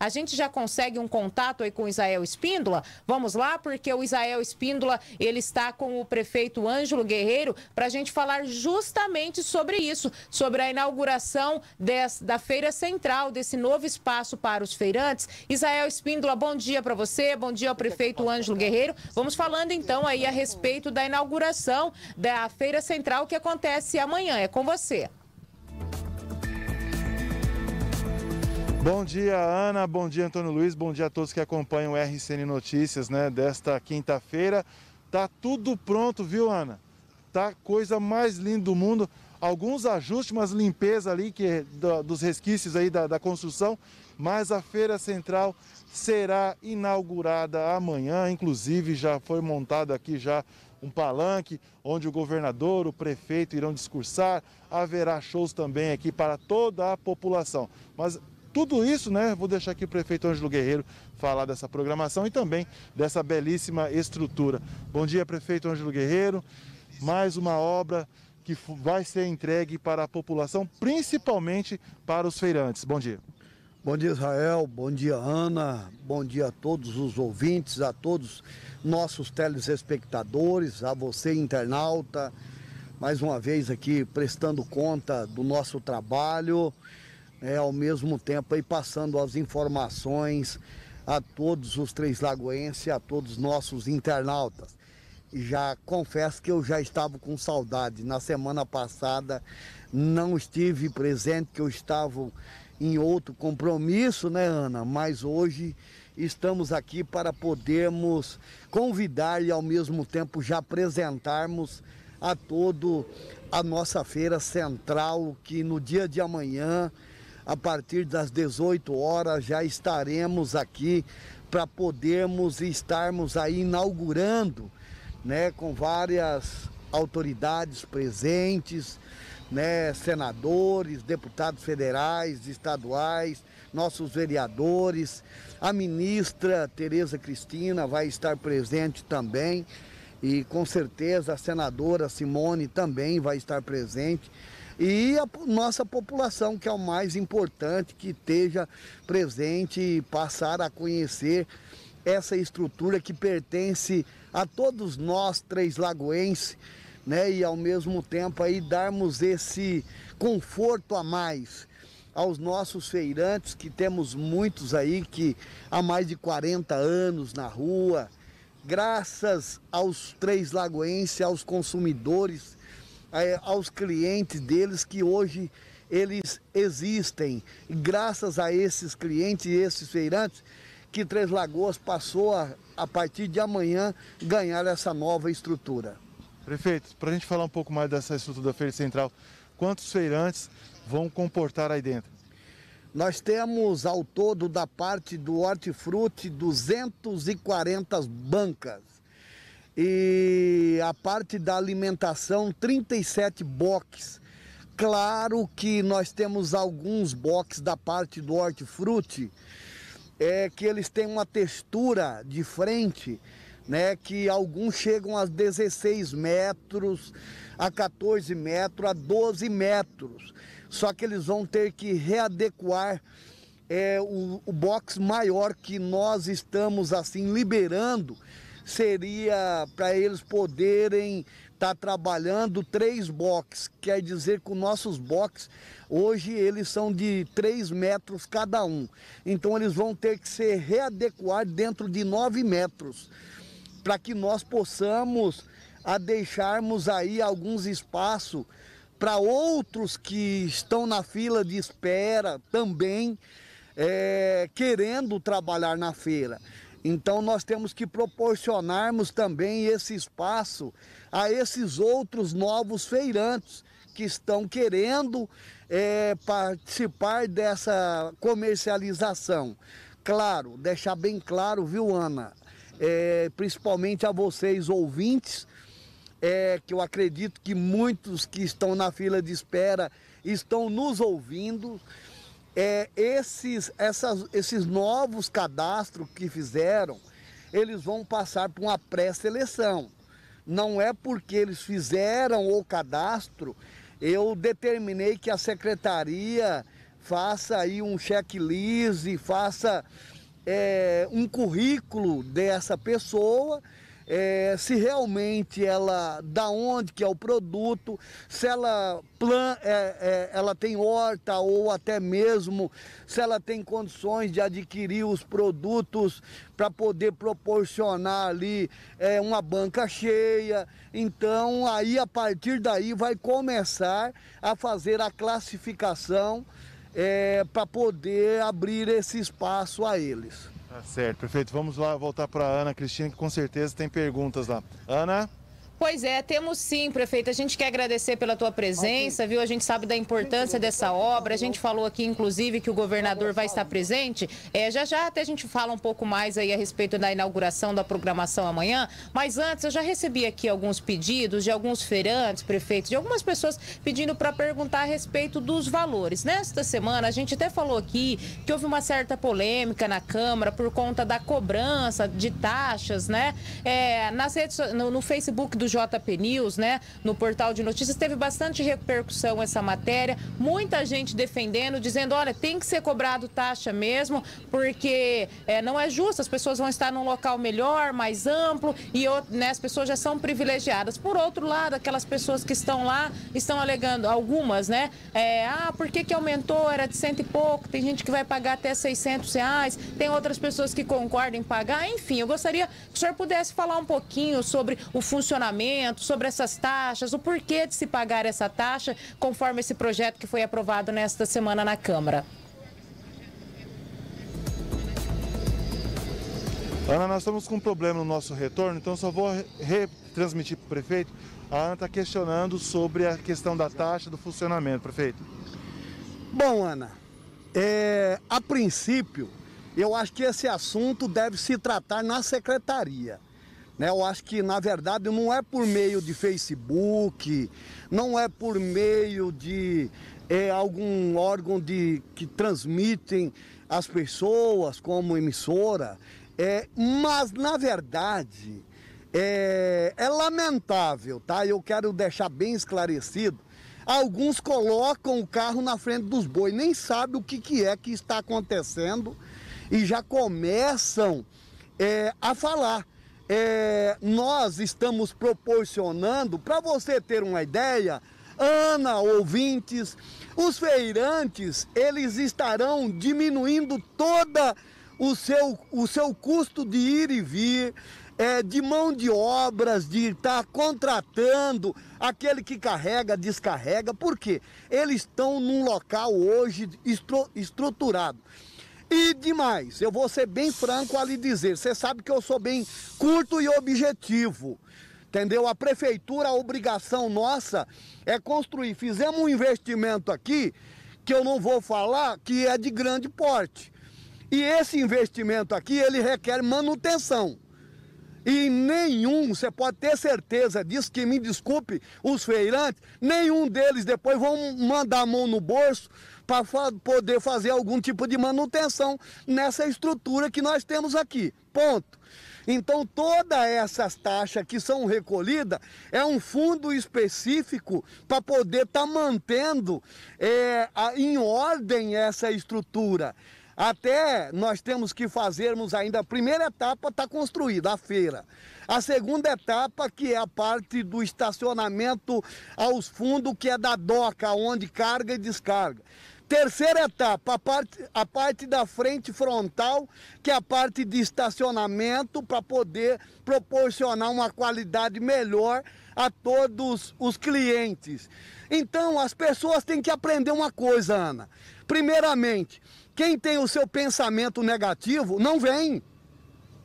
A gente já consegue um contato aí com o Isael Espíndola? Vamos lá, porque o Isael Espíndola, ele está com o prefeito Ângelo Guerreiro para a gente falar justamente sobre isso, sobre a inauguração des, da Feira Central, desse novo espaço para os feirantes. Isael Espíndola, bom dia para você, bom dia ao prefeito Ângelo Guerreiro. Vamos falando então aí a respeito da inauguração da Feira Central que acontece amanhã. É com você. Bom dia, Ana. Bom dia, Antônio Luiz. Bom dia a todos que acompanham o RCN Notícias né, desta quinta-feira. Tá tudo pronto, viu, Ana? Tá coisa mais linda do mundo. Alguns ajustes, umas limpezas ali que, do, dos resquícios aí da, da construção, mas a feira central será inaugurada amanhã. Inclusive, já foi montado aqui já um palanque onde o governador, o prefeito irão discursar. Haverá shows também aqui para toda a população. Mas tudo isso, né? Vou deixar aqui o prefeito Ângelo Guerreiro falar dessa programação e também dessa belíssima estrutura. Bom dia, prefeito Ângelo Guerreiro. Mais uma obra que vai ser entregue para a população, principalmente para os feirantes. Bom dia. Bom dia, Israel. Bom dia, Ana. Bom dia a todos os ouvintes, a todos nossos telespectadores, a você, internauta. Mais uma vez aqui prestando conta do nosso trabalho é, ao mesmo tempo aí passando as informações a todos os Três Lagoenses e a todos os nossos internautas. Já confesso que eu já estava com saudade. Na semana passada não estive presente, que eu estava em outro compromisso, né, Ana? Mas hoje estamos aqui para podermos convidar e ao mesmo tempo já apresentarmos a todo a nossa feira central que no dia de amanhã a partir das 18 horas já estaremos aqui para podermos estarmos aí inaugurando, né, com várias autoridades presentes, né, senadores, deputados federais, estaduais, nossos vereadores, a ministra Tereza Cristina vai estar presente também e com certeza a senadora Simone também vai estar presente e a nossa população, que é o mais importante que esteja presente e passar a conhecer essa estrutura que pertence a todos nós, três lagoenses, né? E ao mesmo tempo aí darmos esse conforto a mais aos nossos feirantes, que temos muitos aí que há mais de 40 anos na rua, graças aos três lagoenses, aos consumidores aos clientes deles que hoje eles existem. E graças a esses clientes e esses feirantes, que Três Lagoas passou a, a partir de amanhã, ganhar essa nova estrutura. Prefeito, para a gente falar um pouco mais dessa estrutura da Feira Central, quantos feirantes vão comportar aí dentro? Nós temos ao todo da parte do hortifruti 240 bancas e a parte da alimentação 37 boxes. Claro que nós temos alguns boxes da parte do hortifruti é que eles têm uma textura de frente, né, que alguns chegam a 16 metros, a 14 metros, a 12 metros. Só que eles vão ter que readequar é, o, o box maior que nós estamos assim liberando seria para eles poderem estar tá trabalhando três boxes. Quer dizer que os nossos boxes, hoje eles são de três metros cada um. Então eles vão ter que se readequar dentro de nove metros, para que nós possamos a deixarmos aí alguns espaços para outros que estão na fila de espera também, é, querendo trabalhar na feira. Então nós temos que proporcionarmos também esse espaço a esses outros novos feirantes que estão querendo é, participar dessa comercialização. Claro, deixar bem claro, viu, Ana? É, principalmente a vocês ouvintes, é, que eu acredito que muitos que estão na fila de espera estão nos ouvindo é, esses, essas, esses novos cadastros que fizeram, eles vão passar por uma pré-seleção. Não é porque eles fizeram o cadastro, eu determinei que a secretaria faça aí um checklist, faça é, um currículo dessa pessoa é, se realmente ela, da onde que é o produto, se ela, plan, é, é, ela tem horta ou até mesmo se ela tem condições de adquirir os produtos para poder proporcionar ali é, uma banca cheia. Então aí a partir daí vai começar a fazer a classificação. É, para poder abrir esse espaço a eles. Tá certo, perfeito. Vamos lá voltar para a Ana Cristina, que com certeza tem perguntas lá. Ana? Pois é, temos sim, prefeito. A gente quer agradecer pela tua presença, viu? A gente sabe da importância dessa obra. A gente falou aqui, inclusive, que o governador vai estar presente. É, já já até a gente fala um pouco mais aí a respeito da inauguração da programação amanhã. Mas antes, eu já recebi aqui alguns pedidos de alguns feirantes, prefeitos, de algumas pessoas pedindo para perguntar a respeito dos valores. Nesta semana, a gente até falou aqui que houve uma certa polêmica na Câmara por conta da cobrança de taxas, né? É, nas redes, no, no Facebook do JP News, né, no portal de notícias, teve bastante repercussão essa matéria, muita gente defendendo, dizendo, olha, tem que ser cobrado taxa mesmo, porque é, não é justo, as pessoas vão estar num local melhor, mais amplo, e né, as pessoas já são privilegiadas. Por outro lado, aquelas pessoas que estão lá estão alegando, algumas, né, é, ah, por que, que aumentou, era de cento e pouco, tem gente que vai pagar até 600 reais, tem outras pessoas que concordam em pagar, enfim, eu gostaria que o senhor pudesse falar um pouquinho sobre o funcionamento sobre essas taxas, o porquê de se pagar essa taxa, conforme esse projeto que foi aprovado nesta semana na Câmara. Ana, nós estamos com um problema no nosso retorno, então só vou retransmitir para o prefeito. A Ana está questionando sobre a questão da taxa do funcionamento, prefeito. Bom, Ana, é, a princípio, eu acho que esse assunto deve se tratar na secretaria. Né? Eu acho que, na verdade, não é por meio de Facebook, não é por meio de é, algum órgão de, que transmitem as pessoas como emissora, é, mas, na verdade, é, é lamentável, tá? Eu quero deixar bem esclarecido Alguns colocam o carro na frente dos bois, nem sabem o que, que é que está acontecendo e já começam é, a falar é, nós estamos proporcionando, para você ter uma ideia, Ana, ouvintes, os feirantes, eles estarão diminuindo toda o seu, o seu custo de ir e vir, é, de mão de obras, de estar contratando aquele que carrega, descarrega, porque eles estão num local hoje estru estruturado. E demais, eu vou ser bem franco a lhe dizer, você sabe que eu sou bem curto e objetivo. Entendeu? A prefeitura, a obrigação nossa é construir. Fizemos um investimento aqui, que eu não vou falar, que é de grande porte. E esse investimento aqui, ele requer manutenção. E nenhum, você pode ter certeza disso, que me desculpe os feirantes, nenhum deles depois vão mandar a mão no bolso para poder fazer algum tipo de manutenção nessa estrutura que nós temos aqui. Ponto. Então, todas essas taxas que são recolhidas é um fundo específico para poder estar tá mantendo é, a, em ordem essa estrutura. Até nós temos que fazermos ainda a primeira etapa está construída, a feira. A segunda etapa, que é a parte do estacionamento aos fundos, que é da DOCA, onde carga e descarga. Terceira etapa, a parte, a parte da frente frontal, que é a parte de estacionamento, para poder proporcionar uma qualidade melhor a todos os clientes. Então, as pessoas têm que aprender uma coisa, Ana. Primeiramente, quem tem o seu pensamento negativo não vem.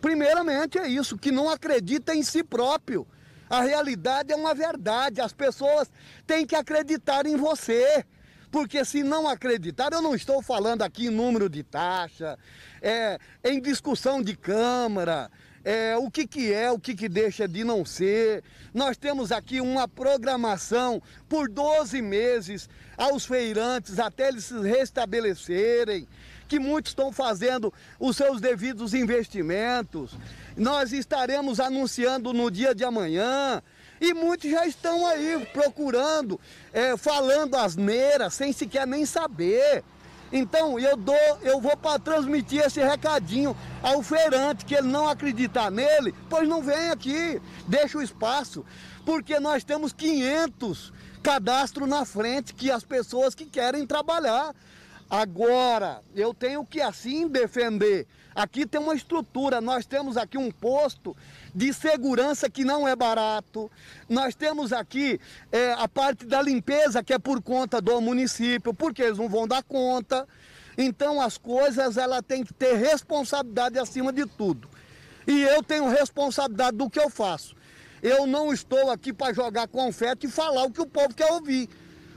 Primeiramente, é isso, que não acredita em si próprio. A realidade é uma verdade, as pessoas têm que acreditar em você. Porque se não acreditar, eu não estou falando aqui em número de taxa, é, em discussão de Câmara, é, o que, que é, o que, que deixa de não ser. Nós temos aqui uma programação por 12 meses aos feirantes até eles se restabelecerem, que muitos estão fazendo os seus devidos investimentos. Nós estaremos anunciando no dia de amanhã e muitos já estão aí procurando, é, falando asneira, sem sequer nem saber. Então eu dou, eu vou para transmitir esse recadinho ao feirante que ele não acreditar nele, pois não vem aqui, deixa o espaço, porque nós temos 500 cadastros na frente que as pessoas que querem trabalhar. Agora, eu tenho que assim defender Aqui tem uma estrutura, nós temos aqui um posto de segurança que não é barato, nós temos aqui é, a parte da limpeza que é por conta do município, porque eles não vão dar conta. Então as coisas ela tem que ter responsabilidade acima de tudo. E eu tenho responsabilidade do que eu faço. Eu não estou aqui para jogar confete e falar o que o povo quer ouvir.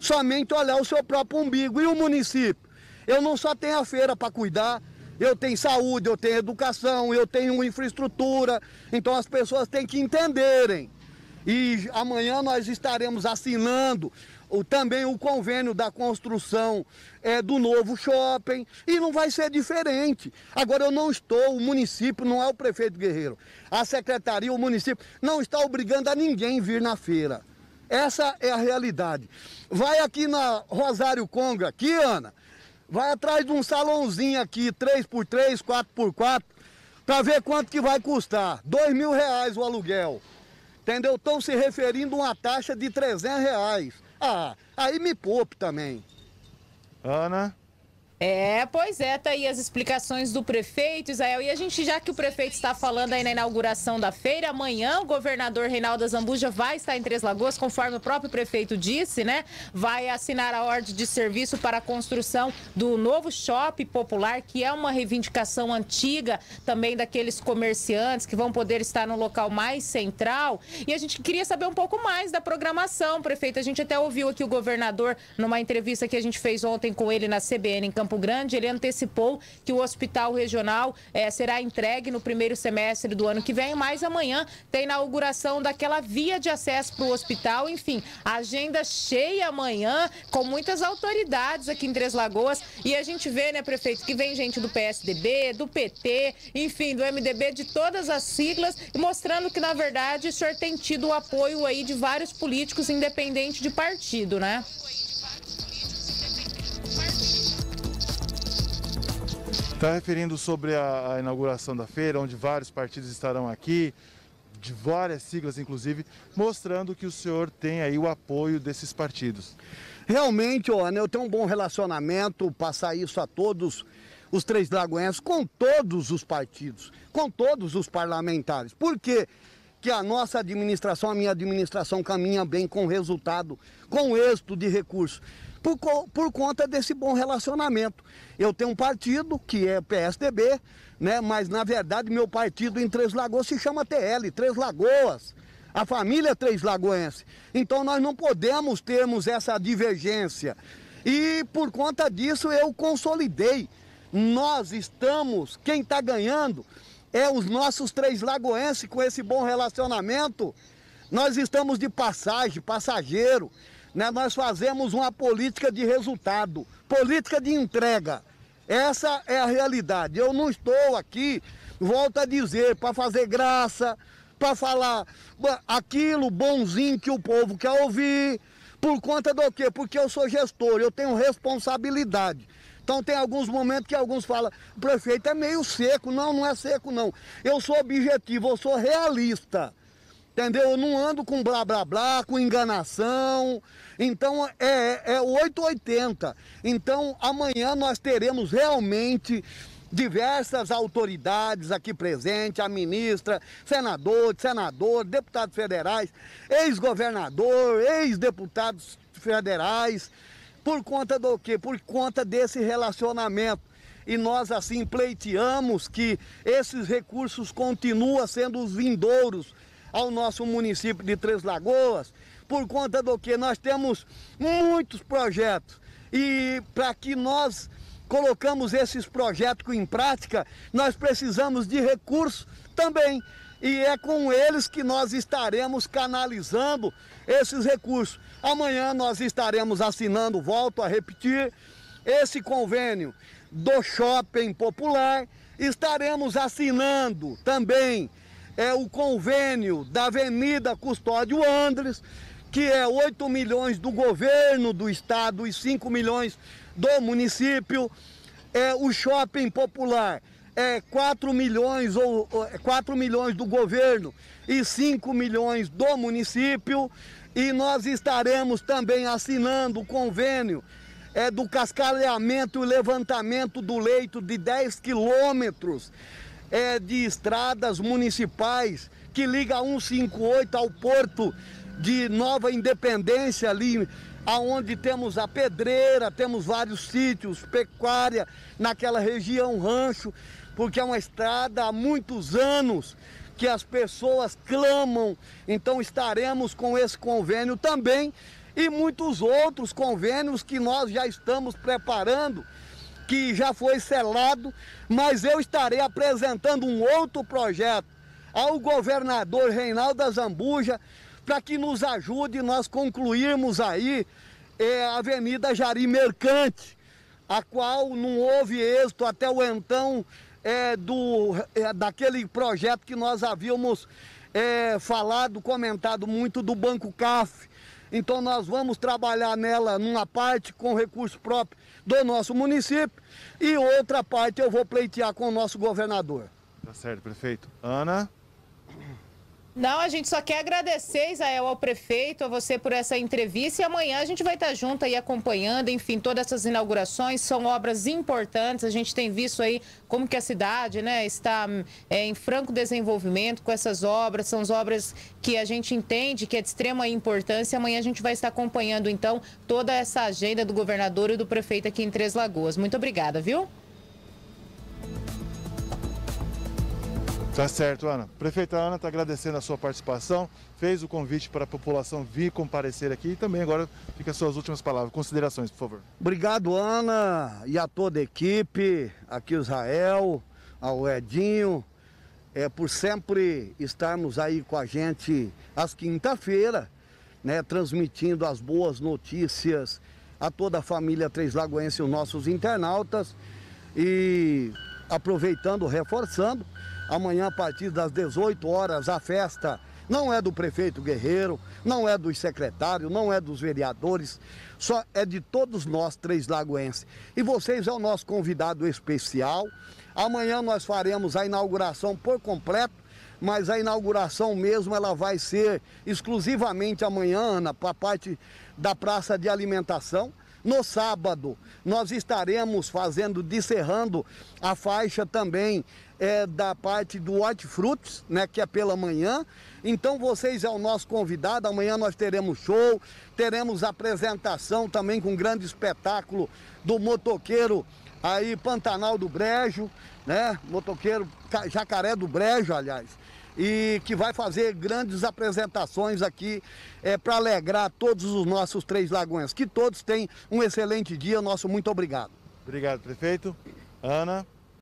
Somente olhar o seu próprio umbigo e o município. Eu não só tenho a feira para cuidar, eu tenho saúde, eu tenho educação, eu tenho infraestrutura. Então as pessoas têm que entenderem. E amanhã nós estaremos assinando o, também o convênio da construção é, do novo shopping e não vai ser diferente. Agora eu não estou, o município não é o prefeito Guerreiro, a secretaria, o município não está obrigando a ninguém vir na feira. Essa é a realidade. Vai aqui na Rosário Conga, aqui, Ana. Vai atrás de um salãozinho aqui, 3x3, 4x4, para ver quanto que vai custar. 2 mil reais o aluguel. Entendeu? Estão se referindo a uma taxa de 300 reais. Ah, aí me poupe também. Ana? É, pois é, tá aí as explicações do prefeito, Israel. E a gente, já que o prefeito está falando aí na inauguração da feira, amanhã o governador Reinaldo Zambuja vai estar em Três Lagoas, conforme o próprio prefeito disse, né? Vai assinar a ordem de serviço para a construção do novo shopping popular, que é uma reivindicação antiga também daqueles comerciantes que vão poder estar no local mais central. E a gente queria saber um pouco mais da programação, prefeito. A gente até ouviu aqui o governador numa entrevista que a gente fez ontem com ele na CBN em Campo Campo Grande, ele antecipou que o hospital regional é, será entregue no primeiro semestre do ano que vem, mas amanhã tem inauguração daquela via de acesso para o hospital. Enfim, agenda cheia amanhã, com muitas autoridades aqui em Três Lagoas. E a gente vê, né, prefeito, que vem gente do PSDB, do PT, enfim, do MDB, de todas as siglas, mostrando que, na verdade, o senhor tem tido o apoio aí de vários políticos, independente de partido, né? partido. Está referindo sobre a, a, inauguração da feira, onde vários partidos estarão aqui, de várias siglas inclusive, mostrando que o senhor tem aí o apoio desses partidos. Realmente, Ana, né, eu tenho um bom relacionamento, passar isso a todos os três lagoenses, com todos os partidos, com todos os parlamentares. Por quê? que a nossa administração, a minha administração caminha bem com resultado, com êxito de recursos por, por conta desse bom relacionamento. Eu tenho um partido que é PSDB, né? Mas na verdade meu partido em Três Lagoas se chama TL, Três Lagoas. A família é Três Lagoense. Então nós não podemos termos essa divergência. E por conta disso eu consolidei. Nós estamos, quem está ganhando é os nossos três lagoenses com esse bom relacionamento. Nós estamos de passagem, passageiro né, nós fazemos uma política de resultado, política de entrega. Essa é a realidade. Eu não estou aqui, volto a dizer, para fazer graça, para falar aquilo bonzinho que o povo quer ouvir. Por conta do quê? Porque eu sou gestor, eu tenho responsabilidade. Então tem alguns momentos que alguns falam, o prefeito é meio seco. Não, não é seco não. Eu sou objetivo, eu sou realista. Entendeu? Eu não ando com blá blá blá, com enganação. Então é, é 880. Então amanhã nós teremos realmente diversas autoridades aqui presentes, a ministra, senador, senador, deputados federais, ex-governador, ex-deputados federais, por conta do quê? Por conta desse relacionamento. E nós assim pleiteamos que esses recursos continuam sendo os vindouros ao nosso município de Três Lagoas, por conta do que nós temos muitos projetos. E para que nós colocamos esses projetos em prática, nós precisamos de recursos também. E é com eles que nós estaremos canalizando esses recursos. Amanhã nós estaremos assinando, volto a repetir, esse convênio do Shopping Popular. Estaremos assinando também é o convênio da Avenida Custódio Andres, que é 8 milhões do governo do estado e 5 milhões do município. É o shopping popular, é 4 milhões, ou, 4 é milhões do governo e 5 milhões do município. E nós estaremos também assinando o convênio é, do cascalhamento e levantamento do leito de 10 quilômetros é, de estradas municipais que liga a 158 ao porto de Nova Independência ali aonde temos a pedreira, temos vários sítios, pecuária, naquela região rancho, porque é uma estrada há muitos anos que as pessoas clamam. Então estaremos com esse convênio também e muitos outros convênios que nós já estamos preparando que já foi selado, mas eu estarei apresentando um outro projeto ao governador Reinaldo Zambuja para que nos ajude nós concluirmos aí é, a Avenida Jari Mercante, a qual não houve êxito até o então é, do, é, daquele projeto que nós havíamos é, falado, comentado muito do Banco CAF então nós vamos trabalhar nela numa parte com recurso próprio do nosso município e outra parte eu vou pleitear com o nosso governador. Tá certo, prefeito. Ana? Não, a gente só quer agradecer, Isael, ao prefeito, a você por essa entrevista. E amanhã a gente vai estar junto aí acompanhando, enfim, todas essas inaugurações. São obras importantes. A gente tem visto aí como que a cidade né, está é, em franco desenvolvimento com essas obras. São as obras que a gente entende que é de extrema importância. Amanhã a gente vai estar acompanhando, então, toda essa agenda do governador e do prefeito aqui em Três Lagoas. Muito obrigada, viu? Tá certo, Ana. Prefeita Ana está agradecendo a sua participação, fez o convite para a população vir comparecer aqui e também agora fica suas últimas palavras, considerações, por favor. Obrigado, Ana, e a toda a equipe, aqui o Israel, ao Edinho, é, por sempre estarmos aí com a gente às quinta-feira, né, transmitindo as boas notícias a toda a família Três Lagoense, os nossos internautas, e aproveitando, reforçando Amanhã, a partir das 18 horas, a festa não é do prefeito Guerreiro, não é dos secretários, não é dos vereadores, só é de todos nós, três lagoenses. E vocês é o nosso convidado especial. Amanhã nós faremos a inauguração por completo, mas a inauguração mesmo ela vai ser exclusivamente amanhã, Ana, para a parte da praça de alimentação. No sábado, nós estaremos fazendo, descerrando a faixa também é, da parte do hortifrutos, né, que é pela manhã. Então vocês é o nosso convidado, amanhã nós teremos show, teremos apresentação também com um grande espetáculo do motoqueiro aí Pantanal do Brejo, né, motoqueiro Jacaré do Brejo, aliás e que vai fazer grandes apresentações aqui é, para alegrar todos os nossos Três Lagoinhas. Que todos tenham um excelente dia. Nosso muito obrigado. Obrigado, prefeito. Ana.